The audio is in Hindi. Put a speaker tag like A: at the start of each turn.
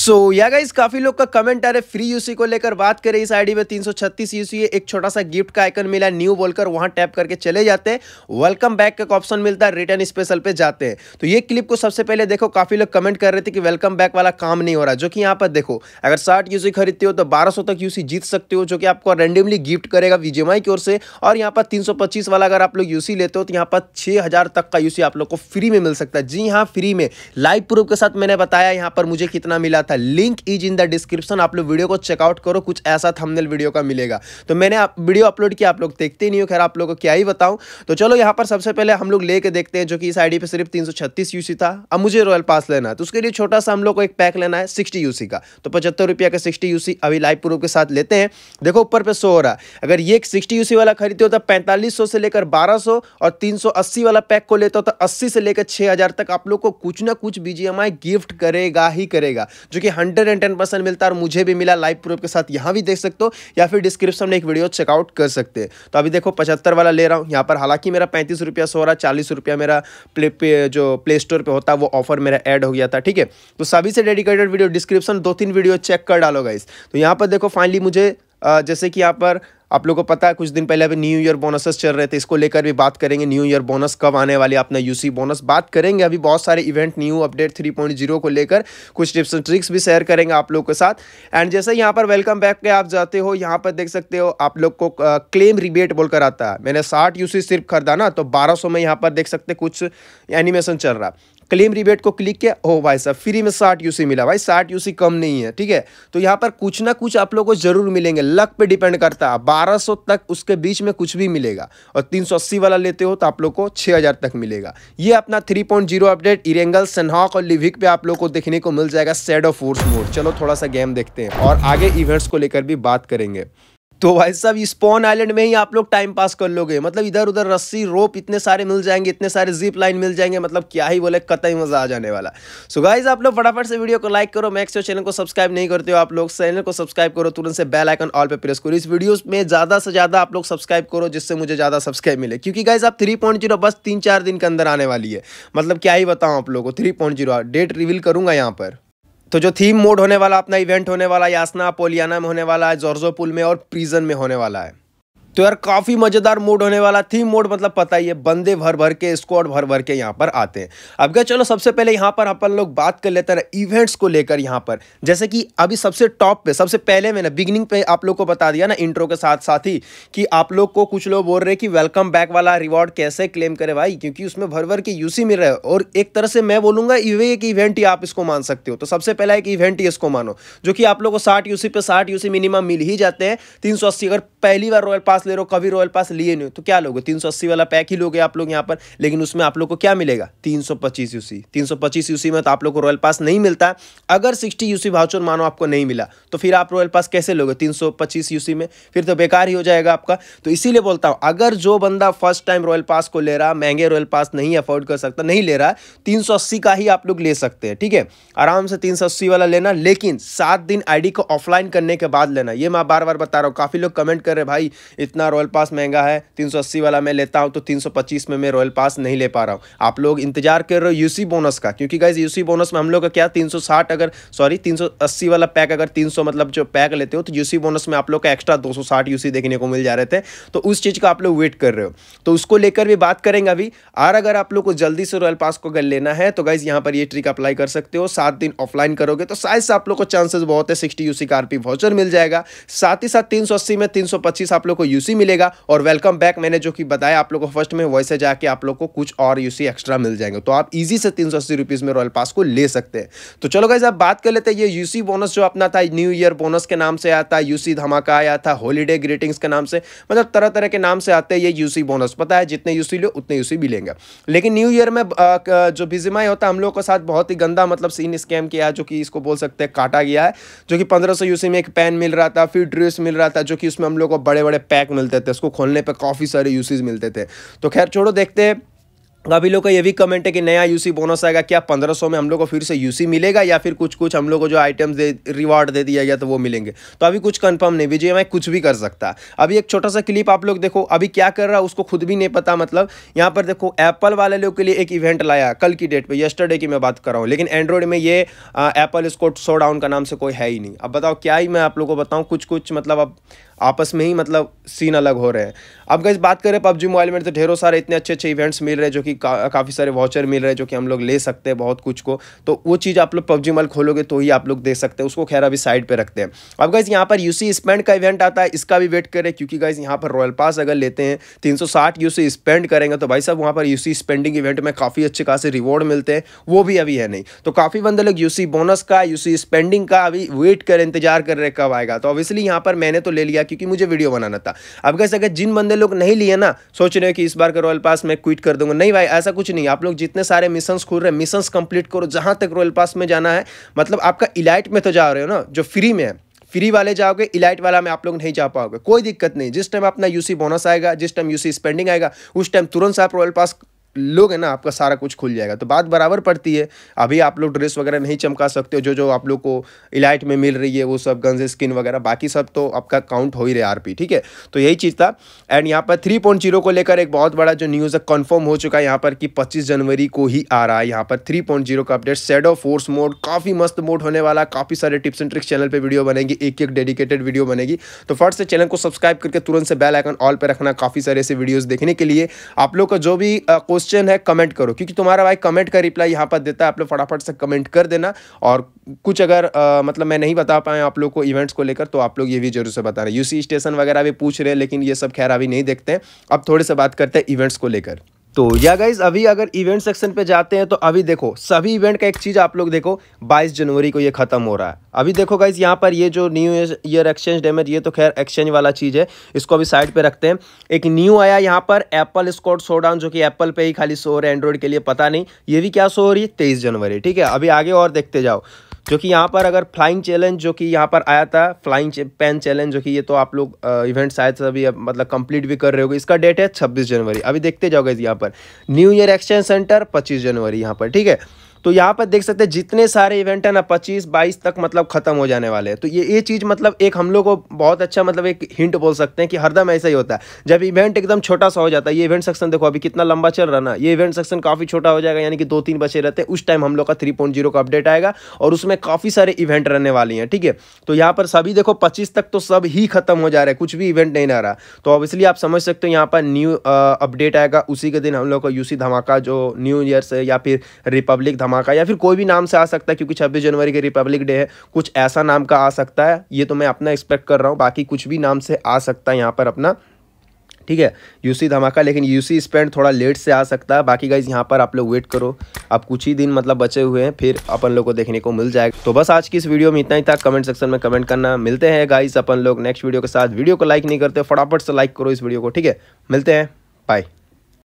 A: सो या गाइस काफी लोग का कमेंट आ रहा है फ्री यूसी को लेकर बात करें इस आईडी में 336 यूसी एक छोटा सा गिफ्ट का आइकन मिला न्यू बोलकर वहां टैप करके चले जाते हैं वेलकम बैक का ऑप्शन मिलता है रिटर्न स्पेशल पे जाते हैं तो ये क्लिप को सबसे पहले देखो काफी लोग कमेंट कर रहे थे कि वेलकम बैक वाला काम नहीं हो रहा जो कि यहाँ पर देखो अगर साठ यूसी खरीदते हो तो बारह तक यूसी जीत सकते हो जो कि आपको रेंडमली गिफ्ट करेगा विजेमाई की ओर से और यहाँ पर तीन वाला अगर आप लोग यूसी लेते हो तो यहाँ पर छह तक का यूसी आप लोग को फ्री में मिल सकता है जी हाँ फ्री में लाइव प्रूफ के साथ मैंने बताया यहाँ पर मुझे कितना मिला आया था link is in the description आप लोग वीडियो को चेकआउट करो कुछ ऐसा थंबनेल वीडियो का मिलेगा तो मैंने आप वीडियो अपलोड किया आप लोग देखते नहीं हो खैर आप लोग को क्या ही बताऊँ तो चलो यहाँ पर सबसे पहले हम लोग लेके देखते हैं जो कि इस आई पे सिर्फ तीन यूसी था अब मुझे रॉयल पास लेना है तो उसके लिए छोटा सा हम लोग को एक पैक लेना है सिक्सटी यूसी का तो पचहत्तर रुपया का सिक्सटी यूसी अभी लाइव प्रूफ के साथ लेते हैं देखो ऊपर पे सो हो रहा है अगर ये सिक्सटी यूसी वाला खरीदते हो तो पैंतालीस से लेकर बारह और तीन वाला पैक को लेते हो तो अस्सी से लेकर छह तक आप लोग को कुछ ना कुछ बीजीएमआई गिफ्ट करेगा ही करेगा जो कि हंड्रेड एंड टेन परसेंट मिलता है और मुझे भी मिला लाइव प्रूफ के साथ यहाँ भी देख सकते हो या फिर डिस्क्रिप्शन में एक वीडियो चेकआउट कर सकते हैं तो अभी देखो पचहत्तर वाला ले रहा हूँ यहाँ पर हालांकि मेरा पैंतीस रुपया सो रहा चालीस रुपया मेरा प्ले पे जो प्ले स्टोर पर होता है वो ऑफर मेरा ऐड हो गया था ठीक है तो सभी से डेडिकेटेड वीडियो डिस्क्रिप्शन दो तीन वीडियो चेक कर डालोगा इस तो यहाँ पर देखो फाइनली मुझे जैसे कि यहाँ पर आप लोगों को पता है कुछ दिन पहले अभी न्यू ईयर बोनसेस चल रहे थे इसको लेकर भी बात करेंगे न्यू ईयर बोनस कब आने वाले अपना यूसी बोनस बात करेंगे अभी बहुत सारे इवेंट न्यू अपडेट 3.0 को लेकर कुछ टिप्स एंड ट्रिक्स भी शेयर करेंगे आप लोग के साथ एंड जैसे यहाँ पर वेलकम बैक के आप जाते हो यहाँ पर देख सकते हो आप लोग को क्लेम रिबेट बोलकर आता है मैंने साठ यूसी सिर्फ खरीदा ना तो बारह में यहाँ पर देख सकते कुछ एनिमेशन चल रहा क्लेम रिबेट को क्लिक किया हो भाई साहब फ्री में साठ यूसी मिला भाई साठ यूसी कम नहीं है ठीक है तो यहाँ पर कुछ ना कुछ आप लोग को जरूर मिलेंगे लक पे डिपेंड करता है बारह सौ तक उसके बीच में कुछ भी मिलेगा और तीन सौ अस्सी वाला लेते हो तो आप लोग को छः हज़ार तक मिलेगा ये अपना three point zero update Erangel Sanhok और लिविक पे आप लोग को देखने को मिल जाएगा सेड ऑफ फोर्स मोड चलो थोड़ा सा गेम देखते हैं और आगे इवेंट्स को लेकर भी बात करेंगे तो भाई साहब स्पॉन आइलैंड में ही आप लोग टाइम पास कर लोगे मतलब इधर उधर रस्सी रोप इतने सारे मिल जाएंगे इतने सारे जीप लाइन मिल जाएंगे मतलब क्या ही बोले कतई मजा आ जाने वाला सो so गाइज आप लोग फटाफट से वीडियो को लाइक करो मैक्स चैनल को सब्सक्राइब नहीं करते हो आप लोग चैनल को सब्सक्राइब करो तुरंत से बेल आइकन ऑल पे प्रेस करो इस वीडियो में ज्यादा से ज्यादा आप लोग सब्सक्राइब करो जिससे मुझे ज्यादा सब्सक्राइब मिले क्योंकि गाइज आप थ्री बस तीन चार दिन के अंदर आने वाली है मतलब क्या ही बताऊँ आप लोग को थ्री डेट रिवील करूंगा यहाँ पर तो जो थीम मोड होने वाला अपना इवेंट होने वाला यासना पोलियाना में होने वाला है जोरजो पुल में और प्रीजन में होने वाला है तो यार काफ़ी मज़ेदार मोड होने वाला थीम मोड मतलब पता ही है बंदे भर भर के स्क्वाड भर भर के यहाँ पर आते हैं अब क्या चलो सबसे पहले यहाँ पर अपन लोग बात कर लेते हैं इवेंट्स को लेकर यहाँ पर जैसे कि अभी सबसे टॉप पे सबसे पहले मैंने बिगिनिंग पे आप लोग को बता दिया ना इंट्रो के साथ साथ ही कि आप लोग को कुछ लोग बोल रहे कि वेलकम बैक वाला रिवॉर्ड कैसे क्लेम करे भाई क्योंकि उसमें भर भर के यूसी मिल रहा है और एक तरह से मैं बोलूंगा ये एक इवेंट ही आप इसको मान सकते हो तो सबसे पहला एक इवेंट ही इसको मानो जो कि आप लोग को साठ यूसी पे साठ यूसी मिनिमम मिल ही जाते हैं तीन अगर पहली बार रॉयल पास पास ले रहे हो कभी रॉयल पास लिए नहीं हो तो क्या लोगे तीन सौ अस्सी वाला पैक ही लोगे आप लोग यहाँ पर लेकिन उसमें आप लोग को क्या मिलेगा तीन सौ पच्चीस यूसी तीन सौ पच्चीस यूसी में तो आप लोग को रॉयल पास नहीं मिलता अगर सिक्सटी यूसी भाउचर मानो आपको नहीं मिला तो फिर आप रॉयल पास कैसे लोगे तीन सौ पच्चीस यूसी में फिर तो बेकार ही हो जाएगा आपका तो इसीलिए बोलता हूँ अगर जो बंदा फर्स्ट टाइम रॉयल पास को ले रहा महंगे रॉयल पास नहीं अफोर्ड कर सकता नहीं ले रहा तीन सौ अस्सी का ही आप लोग ले सकते हैं ठीक है आराम से तीन सौ अस्सी वाला लेना लेकिन सात दिन आईडी को ऑफलाइन करने के बाद लेना ये मैं बार बार बता रहा हूँ काफ़ी लोग कमेंट कर रहे भाई जितना रॉयल पास महंगा है 380 वाला मैं लेता हूँ तो 325 में मैं रॉयल पास नहीं ले पा रहा हूँ आप लोग इंतजार कर रहे हो यूसी बोनस का क्योंकि गाइज यूसी बोनस में हम लोग का क्या 360 अगर सॉरी 380 वाला पैक अगर 300 मतलब जो पैक लेते हो तो यूसी बोनस में आप लोग का एक्स्ट्रा 260 यूसी देखने को मिल जा रहे थे तो उस चीज़ का आप लोग वेट कर रहे हो तो उसको लेकर भी बात करेंगे अभी और अगर आप लोग को जल्दी से रॉयल पास को अगर लेना है तो गाइज यहाँ पर ये ट्रिक अप्लाई कर सकते हो सात दिन ऑफलाइन करोगे तो साइज आप लोग को चांसेस बहुत है सिक्सटी यूसी का आर वाउचर मिल जाएगा साथ ही साथ तीन में तीन आप लोग को यू यूसी मिलेगा और वेलकम बैक मैंने जो कि बताया आप लोगों को फर्स्ट में वैसे जाके आप लोग को कुछ और यूसी एक्स्ट्रा मिल जाएंगे तो आप ईजी से तीन सौ में रॉयल पास को ले सकते हैं तो चलो गाइज आप बात कर लेते हैं ये यूसी बोनस जो अपना था न्यू ईयर बोनस के नाम से आया था यूसी धमाका आया था हॉलीडे ग्रीटिंग्स के नाम से मतलब तरह तरह के नाम से आते हैं ये यूसी बोनस पता है जितने यूसी लो उतने यूसी मिलेंगे लेकिन न्यू ईयर में जो बिजिमाई होता है हम लोग के साथ बहुत ही गंदा मतलब सीन स्कैम किया जो कि इसको बोल सकते हैं काटा गया है जो कि पंद्रह यूसी में एक पेन मिल रहा था फिर ड्रेस मिल रहा था जो कि उसमें हम लोग को बड़े बड़े पैक मिलते थे उसको खोलने पर काफ़ी सारे यूसेज मिलते थे तो खैर छोड़ो देखते हैं तो अभी लोग का ये भी कमेंट है कि नया यूसी बोनस आएगा क्या पंद्रह सौ में हम लोग को फिर से यूसी मिलेगा या फिर कुछ कुछ हम लोग को जो आइटम्स दे रिवार्ड दे दिया गया तो वो मिलेंगे तो अभी कुछ कंफर्म नहीं विजय मैं कुछ भी कर सकता अभी एक छोटा सा क्लिप आप लोग देखो अभी क्या कर रहा है उसको खुद भी नहीं पता मतलब यहाँ पर देखो एप्पल वाले लोग के लिए एक इवेंट लाया कल की डेट पर येस्टरडे की मैं बात कर रहा हूँ लेकिन एंड्रॉयड में ये एप्पल इसको शो डाउन का नाम से कोई है ही नहीं अब बताओ क्या ही मैं आप लोग को बताऊँ कुछ कुछ मतलब अब आपस में ही मतलब सीन अलग हो रहे हैं अब गई बात करें पबजी मोबाइल में तो ढेरों सारे इतने अच्छे अच्छे इवेंट्स मिल रहे हैं जो कि कि का, काफ़ी सारे वाचर मिल रहे हैं जो कि हम लोग ले सकते हैं बहुत कुछ को तो वो चीज़ आप लोग पबजी मल खोलोगे तो ही आप लोग देख सकते हैं उसको खैर अभी साइड पर रखते हैं अब गाइज यहाँ पर यूसी स्पेंड का इवेंट आता है इसका भी वेट करें क्योंकि गाइज यहाँ पर रॉयल पास अगर लेते हैं तीन यूसी स्पेंड करेंगे तो भाई साहब वहाँ पर यूसी स्पेंडिंग इवेंट में काफ़ी अच्छे खासे रिवॉर्ड मिलते हैं वो भी अभी है नहीं तो काफ़ी बंदे लोग यूसी बोनस का यूसी स्पेंडिंग का अभी वेट कर इंतजार कर रहे कब आएगा तो ऑब्वियसली यहाँ पर मैंने तो ले लिया क्योंकि मुझे वीडियो बनाना था अब गैस अगर जिन बंदे लोग नहीं लिए ना सोच रहे हो कि इस बार का रॉयल पास मैं क्विट कर दूंगा नहीं भाई ऐसा कुछ नहीं आप लोग जितने सारे मिशन खुल रहे हैं मिशन कंप्लीट करो जहाँ तक रॉयल पास में जाना है मतलब आपका इलाइट में तो जा रहे हो ना जो फ्री में है फ्री वाले जाओगे इलाइट वाला में आप लोग नहीं जा पाओगे कोई दिक्कत नहीं जिस टाइम अपना यूसी बोनस आएगा जिस टाइम यूसी स्पेंडिंग आएगा उस टाइम तुरंत से आप रॉयल पास लोग है ना आपका सारा कुछ खुल जाएगा तो बात बराबर पड़ती है अभी आप लोग ड्रेस वगैरह नहीं चमका सकते हो जो जो आप लोग को इलाइट में मिल रही है वो सब गंजे स्किन वगैरह बाकी सब तो आपका काउंट हो ही रहा है आरपी ठीक है तो यही चीज़ था एंड यहाँ पर थ्री पॉइंट जीरो को लेकर एक बहुत बड़ा जो न्यूज़ है कन्फर्म हो चुका है यहाँ पर कि पच्चीस जनवरी को ही आ रहा है यहाँ पर थ्री पॉइंट जीरो का अपडेट सेडो फोर्स मोड काफ़ी मस्त मोड होने वाला काफ़ी सारे टिप्स एंड ट्रिक्स चैनल पर वीडियो बनेगी एक एक डेडिकेटेड वीडियो बनेगी तो फर्स्ट से चैनल को सब्सक्राइब करके तुरंत से बेल आइकन ऑल पर रखना काफ़ी सारे ऐसे वीडियोज़ देखने के लिए आप लोग का जो भी क्वेश्चन है कमेंट करो क्योंकि तुम्हारा भाई कमेंट का रिप्लाई यहाँ पर देता है आप लोग फटाफट से कमेंट कर देना और कुछ अगर आ, मतलब मैं नहीं बता पाया आप लोग को इवेंट्स को लेकर तो आप लोग ये भी जरूर से बता रहे यूसी स्टेशन वगैरह भी पूछ रहे हैं लेकिन ये सब खैर अभी नहीं देखते हैं अब थोड़े से बात करते हैं इवेंट्स को लेकर तो या गाइज अभी अगर इवेंट सेक्शन पे जाते हैं तो अभी देखो सभी इवेंट का एक चीज़ आप लोग देखो 22 जनवरी को ये ख़त्म हो रहा है अभी देखो गाइज यहाँ पर ये जो न्यू ईयर एक्सचेंज डेमेज ये तो खैर एक्सचेंज वाला चीज़ है इसको अभी साइड पे रखते हैं एक न्यू आया यहाँ पर एप्पल स्कॉट डाउन जो कि एप्पल पे ही खाली शो हो रहा है एंड्रॉइड के लिए पता नहीं ये भी क्या शो हो रही है तेईस जनवरी ठीक है अभी आगे और देखते जाओ जो कि यहाँ पर अगर फ्लाइंग चैलेंज जो कि यहाँ पर आया था फ्लाइंग पेन चैलेंज जो कि ये तो आप लोग इवेंट शायद से अभी मतलब कंप्लीट भी कर रहे होगे इसका डेट है छब्बीस जनवरी अभी देखते जाओगे यहाँ पर न्यू ईयर एक्सचेंज सेंटर पच्चीस जनवरी यहाँ पर ठीक है तो यहाँ पर देख सकते हैं जितने सारे इवेंट है ना पच्चीस बाईस तक मतलब ख़त्म हो जाने वाले हैं तो ये ये चीज़ मतलब एक हम लोग को बहुत अच्छा मतलब एक हिंट बोल सकते हैं कि हरदम ऐसा ही होता है जब इवेंट एकदम छोटा सा हो जाता है ये इवेंट सेक्शन देखो अभी कितना लंबा चल रहा ना ये इवेंट सेक्शन काफ़ी छोटा हो जाएगा यानी कि दो तीन बचे रहते हैं उस टाइम हम लोग का थ्री का अपडेट आएगा और उसमें काफ़ी सारे इवेंट रहने वाली हैं ठीक है तो यहाँ पर सभी देखो पच्चीस तक तो सब ही खत्म हो जा रहा है कुछ भी इवेंट नहीं रह रहा तो ऑब्वियसली आप समझ सकते हो यहाँ पर न्यू अपडेट आएगा उसी के दिन हम लोग का यूसी धमाका जो न्यू ईयर से या फिर रिपब्लिक धमाका का या फिर कोई भी नाम से आ सकता है क्योंकि छब्बीस जनवरी के रिपब्लिक डे है कुछ ऐसा नाम का आ सकता है ये तो मैं अपना एक्सपेक्ट कर रहा हूँ बाकी कुछ भी नाम से आ सकता है यहाँ पर अपना ठीक है यूसी धमाका लेकिन यूसी स्पेंड थोड़ा लेट से आ सकता है बाकी गाइज यहाँ पर आप लोग वेट करो आप कुछ ही दिन मतलब बचे हुए हैं फिर अपन लोग को देखने को मिल जाएगा तो बस आज की इस वीडियो में इतना ही था कमेंट सेक्शन में कमेंट करना मिलते हैं गाइज अपन लोग नेक्स्ट वीडियो के साथ वीडियो को लाइक नहीं करते फटाफट से लाइक करो इस वीडियो को ठीक है मिलते हैं बाय